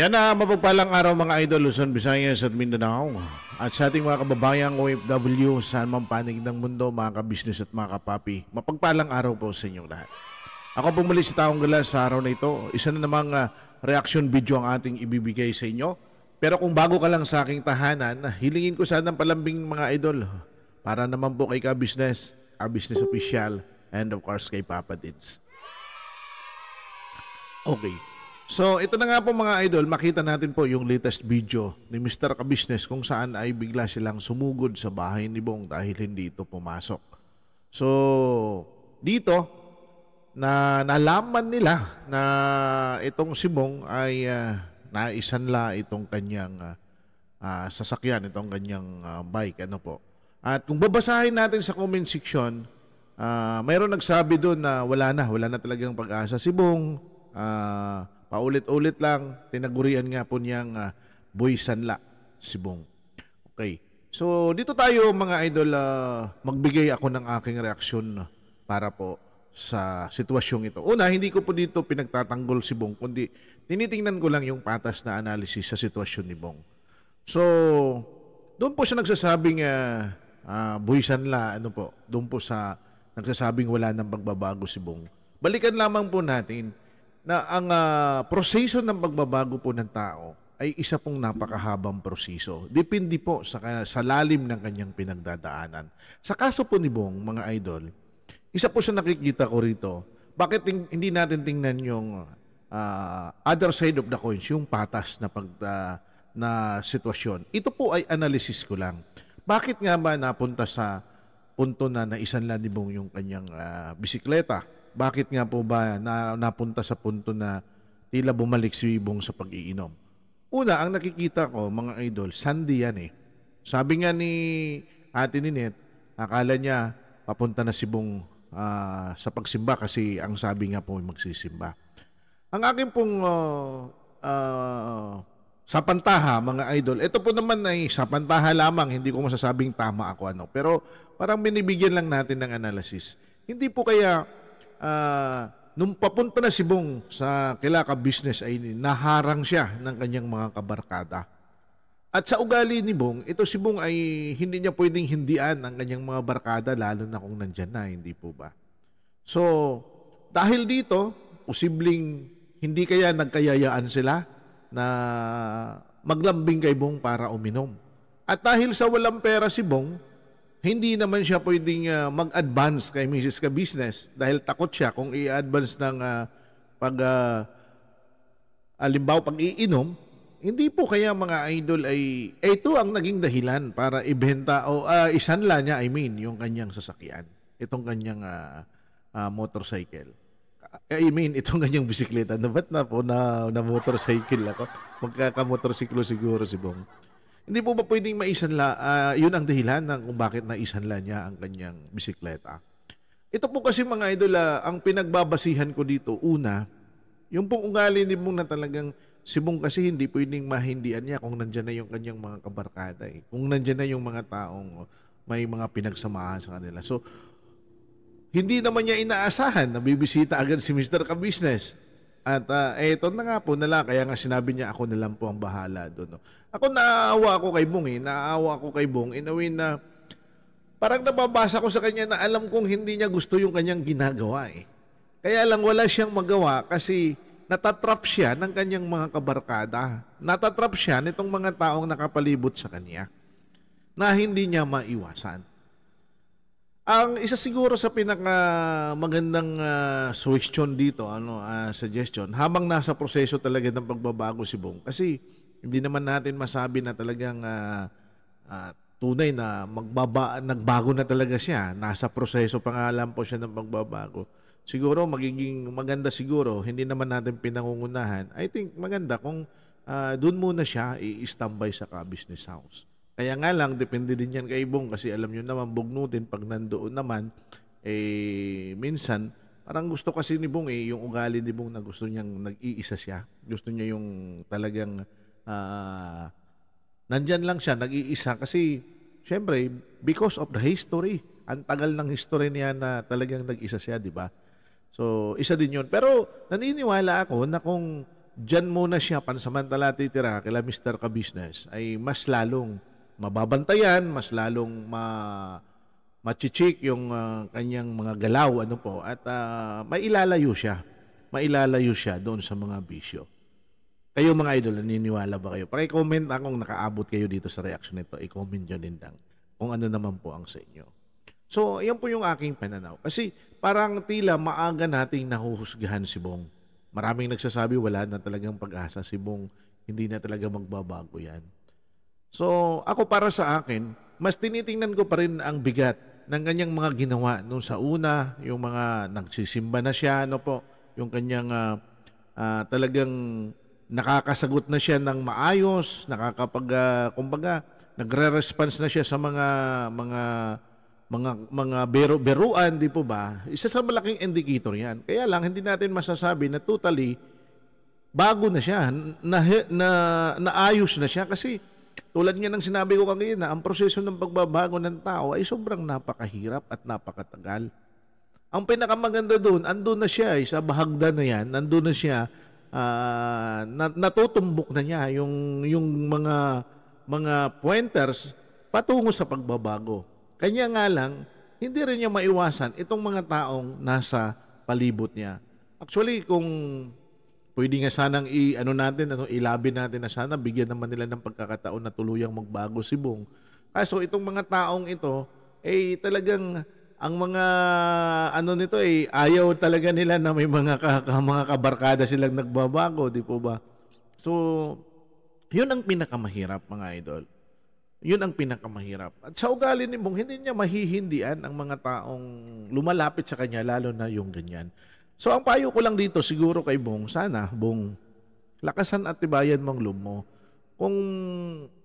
Yan na, mapagpalang araw mga idol, Luzon, Visayas at Mindanao. At sa ating mga kababayang OFW, saan man panig ng mundo, mga kabisnes at mga kapapi, mapagpalang araw po sa inyong lahat. Ako po muli si Taong Gala sa araw na ito. Isa na namang ah, reaction video ang ating ibibigay sa inyo. Pero kung bago ka lang sa aking tahanan, hilingin ko sana ng palambing mga idol para naman po kay ka-business, business official, and of course kay Papa Dins. Okay. So ito na nga po mga idol, makita natin po yung latest video ni Mr. Kabisnes kung saan ay bigla silang sumugod sa bahay ni Bong dahil hindi ito pumasok. So dito na nalaman nila na itong si Bong ay uh, naisanla itong kanyang uh, uh, sasakyan, itong kanyang uh, bike. Ano po. At kung babasahin natin sa comment section, uh, mayroon nagsabi doon na wala na, wala na talagang pag-asa si Bong. Uh, Paulit-ulit lang, tinagurian nga po niyang uh, Boy Sanla, si Bong. Okay. So, dito tayo mga idol, uh, magbigay ako ng aking reaksyon para po sa sitwasyong ito. Una, hindi ko po dito pinagtatanggol si Bong, kundi tinitingnan ko lang yung patas na analysis sa sitwasyon ni Bong. So, doon po siya nagsasabing uh, ah, uh, buwisan la, ano po, doon po sa nagsasabing wala nang pagbabago si Bong. Balikan lamang po natin na ang uh, proseso ng pagbabago po ng tao ay isa pong napakahabang proseso. Depende po sa, sa lalim ng kanyang pinagdadaanan. Sa kaso po ni Bong, mga idol, isa po sa nakikita ko rito, bakit hindi natin tingnan yung uh, other side of the coin, yung patas na pag uh, na sitwasyon. Ito po ay analysis ko lang. Bakit nga ba napunta sa punto na lang ni Bong yung kanyang uh, bisikleta? bakit nga po ba na, napunta sa punto na tila bumalik si Ibong sa pag-iinom? Una, ang nakikita ko, mga idol, Sunday yan eh. Sabi nga ni Ate Ninet, akala niya papunta na si Bong uh, sa pagsimba kasi ang sabi nga po ay magsisimba. Ang akin pong uh, uh, sa pantaha, mga idol, ito po naman ay sa pantaha lamang, hindi ko masasabing tama ako ano. Pero parang binibigyan lang natin ng analysis. Hindi po kaya uh, nung papunta na si Bong sa Kilaka Business ay naharang siya ng kanyang mga kabarkada. At sa ugali ni Bong, ito si Bong ay hindi niya pwedeng hindian ang kanyang mga barkada lalo na kung nandyan na, hindi po ba? So, dahil dito, posibleng hindi kaya nagkayayaan sila na maglambing kay Bong para uminom. At dahil sa walang pera si Bong, hindi naman siya pwedeng uh, mag-advance kay Mrs. Ka dahil takot siya kung i-advance ng uh, pag uh, ah, alimbaw pag iinom hindi po kaya mga idol ay ito ang naging dahilan para ibenta o uh, isanla niya I mean yung kanyang sasakyan itong kanyang uh, uh, motorcycle I mean itong kanyang bisikleta na ba't na po na, na motorcycle ako magkakamotorsiklo siguro si Bong hindi po ba pwedeng maisanla? Uh, yun ang dahilan ng kung bakit naisanla niya ang kanyang bisikleta. Ito po kasi mga idol, ah, ang pinagbabasihan ko dito, una, yung pong ugali ni Bong na talagang si Bong kasi hindi pwedeng mahindian niya kung nandyan na yung kanyang mga kabarkada. Eh. Kung nandyan na yung mga taong may mga pinagsamahan sa kanila. So, hindi naman niya inaasahan na bibisita agad si Mr. Kabusiness. At uh, eh, ito na nga po nala, kaya nga sinabi niya ako na lang po ang bahala doon. No? Ako naawa ako kay Bong eh, naawa ako kay Bong in a way na parang nababasa ko sa kanya na alam kong hindi niya gusto yung kanyang ginagawa eh. Kaya lang wala siyang magawa kasi natatrap siya ng kanyang mga kabarkada. Natatrap siya nitong mga taong nakapalibot sa kanya na hindi niya maiwasan. Ang isa siguro sa pinaka magandang uh, ah, suggestion dito, ano, uh, suggestion, habang nasa proseso talaga ng pagbabago si Bong kasi hindi naman natin masabi na talagang uh, uh, tunay na magbaba nagbago na talaga siya. Nasa proseso pa nga lang po siya ng pagbabago. Siguro magiging maganda siguro, hindi naman natin pinangungunahan. I think maganda kung uh, doon muna siya i-standby sa ka-business house kaya nga lang, depende din yan kay Ibong kasi alam nyo naman, bugnutin pag nandoon naman, eh, minsan, parang gusto kasi ni Bong eh, yung ugali ni Bong na gusto niyang nag-iisa siya. Gusto niya yung talagang uh, nandyan lang siya, nag-iisa kasi syempre, because of the history, ang tagal ng history niya na talagang nag-isa siya, di ba? So, isa din yun. Pero, naniniwala ako na kung dyan muna siya pansamantala titira kila Mr. Kabusiness, ay mas lalong mababantayan, mas lalong ma machichik yung uh, kanyang mga galaw ano po at uh, mailalayo siya. Mailalayo siya doon sa mga bisyo. Kayo mga idol, naniniwala ba kayo? Paki-comment na kung nakaabot kayo dito sa reaction nito. I-comment niyo din lang kung ano naman po ang sa inyo. So, yan po yung aking pananaw. Kasi parang tila maaga nating nahuhusgahan si Bong. Maraming nagsasabi wala na talagang pag-asa si Bong. Hindi na talaga magbabago yan. So ako para sa akin, mas tinitingnan ko pa rin ang bigat ng kanyang mga ginawa noon sa una, yung mga nagsisimba na siya, ano po, yung kanyang uh, uh, talagang nakakasagot na siya ng maayos, nakakapag uh, kumbaga nagre-response na siya sa mga mga mga mga bero-beruan, di po ba? Isa sa malaking indicator 'yan. Kaya lang hindi natin masasabi na totally bago na siya, na, na naayos na siya kasi tulad nga ng sinabi ko kanina, ang proseso ng pagbabago ng tao ay sobrang napakahirap at napakatagal. Ang pinakamaganda doon, andun na siya eh, sa bahagda na yan, andun na siya, uh, natutumbok na niya yung, yung mga, mga pointers patungo sa pagbabago. Kanya nga lang, hindi rin niya maiwasan itong mga taong nasa palibot niya. Actually, kung pwede nga sanang i ano natin ano ilabi natin na sana bigyan naman nila ng pagkakataon na tuluyang magbago si Bong. Kaso ah, itong mga taong ito eh talagang ang mga ano nito eh ayaw talaga nila na may mga ka, ka, mga kabarkada silang nagbabago, di po ba? So, 'yun ang pinakamahirap mga idol. 'Yun ang pinakamahirap. At sa ugali ni Bong, hindi niya mahihindian ang mga taong lumalapit sa kanya lalo na yung ganyan. So ang payo ko lang dito siguro kay Bong, sana Bong, lakasan at tibayan mong loob mo. Kung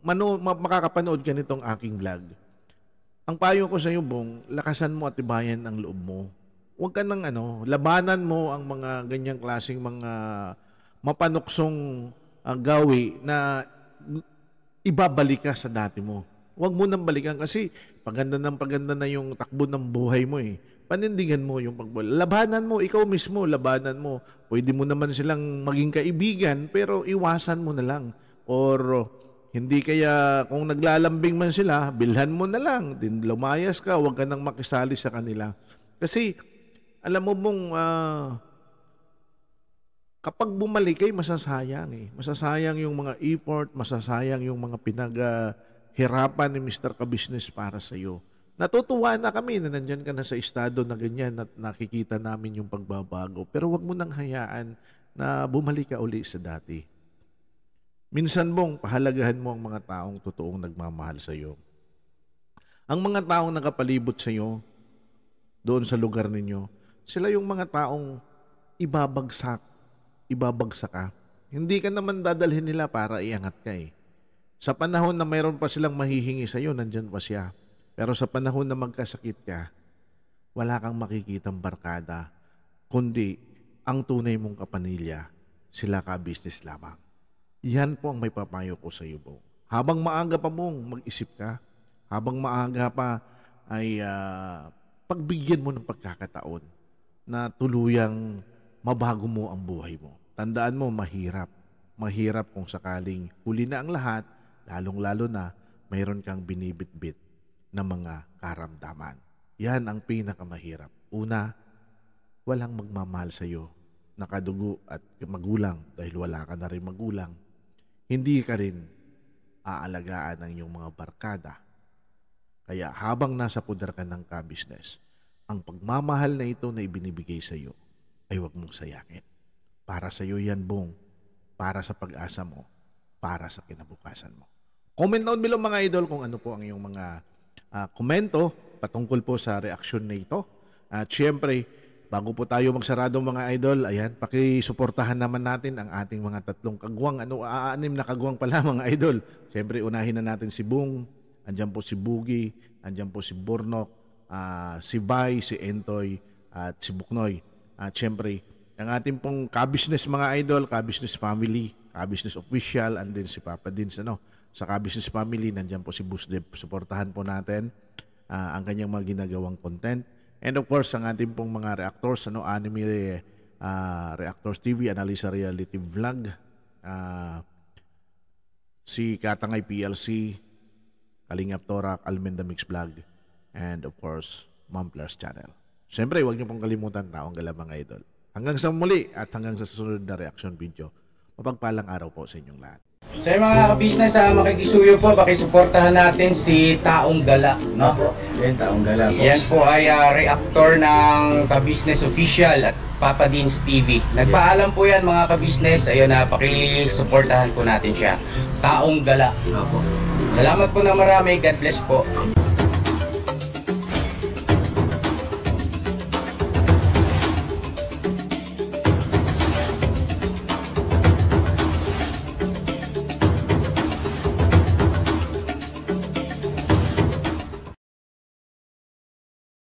manu- makakapanood ka nitong aking vlog, ang payo ko sa iyo Bong, lakasan mo at tibayan ang loob mo. Huwag ka nang ano, labanan mo ang mga ganyang klasing mga mapanuksong uh, ah, gawi na ibabalik ka sa dati mo. Huwag mo nang balikan kasi paganda ng paganda na yung takbo ng buhay mo eh panindigan mo yung pagbola. Labanan mo, ikaw mismo, labanan mo. Pwede mo naman silang maging kaibigan, pero iwasan mo na lang. Or hindi kaya kung naglalambing man sila, bilhan mo na lang. Din lumayas ka, huwag ka nang makisali sa kanila. Kasi alam mo mong uh, kapag bumalik ay masasayang eh. Masasayang yung mga effort, masasayang yung mga pinaghirapan ni Mr. Kabisnes para sa iyo. Natutuwa na kami na nandyan ka na sa estado na ganyan at nakikita namin yung pagbabago. Pero wag mo nang hayaan na bumalik ka uli sa dati. Minsan mong pahalagahan mo ang mga taong totoong nagmamahal sa iyo. Ang mga taong nakapalibot sa iyo doon sa lugar ninyo, sila yung mga taong ibabagsak, ibabagsak ka. Hindi ka naman dadalhin nila para iangat ka eh. Sa panahon na mayroon pa silang mahihingi sa iyo, nandyan pa siya pero sa panahon na magkasakit ka, wala kang makikitang barkada, kundi ang tunay mong kapanilya, sila ka-business lamang. Iyan po ang may papayo ko sa iyo, Bong. Habang maaga pa, mong mag-isip ka. Habang maaga pa ay uh, pagbigyan mo ng pagkakataon na tuluyang mabago mo ang buhay mo. Tandaan mo, mahirap. Mahirap kung sakaling huli na ang lahat, lalong-lalo na mayroon kang binibitbit ng mga karamdaman. Yan ang pinakamahirap. Una, walang magmamahal sa iyo nakadugo at magulang dahil wala ka na rin magulang. Hindi ka rin aalagaan ng iyong mga barkada. Kaya habang nasa puder ka ng ka-business, ang pagmamahal na ito na ibinibigay sa iyo ay huwag mong sayangin. Para sa iyo yan, Bong. Para sa pag-asa mo. Para sa kinabukasan mo. Comment down below mga idol kung ano po ang iyong mga uh, komento patungkol po sa reaksyon na ito. At syempre, bago po tayo magsarado mga idol, ayan, pakisuportahan naman natin ang ating mga tatlong kagwang, ano, aanim na kagwang pala mga idol. Syempre, unahin na natin si Bung, andyan po si Bugi, andyan po si Burnok, uh, si Bay, si Entoy, at si Buknoy. At syempre, ang ating pong ka-business mga idol, ka-business family, ka-business official, and then si Papa Dins, ano, sa Business Family. Nandiyan po si Busdev. Suportahan po natin uh, ang kanyang mga ginagawang content. And of course, ang ating pong mga reactors, ano, anime uh, reactors TV, Analisa Reality Vlog, uh, si Katangay PLC, Kalingap Torak, Almenda Mix Vlog, and of course, Mumblers Channel. Siyempre, huwag niyo pong kalimutan taong galamang idol. Hanggang sa muli at hanggang sa susunod na reaction video. Mapagpalang araw po sa inyong lahat. Sa so, mga ka-business, uh, makikisuyo po, pakisuportahan natin si Taong Gala. No? Yan, Taong Gala po. Yan po ay uh, reactor ng ka official at Papa Deans TV. Nagpaalam po yan mga ka-business. Ayun na, uh, pakisuportahan po natin siya. Taong Gala. Opo. Salamat po na marami. God bless po.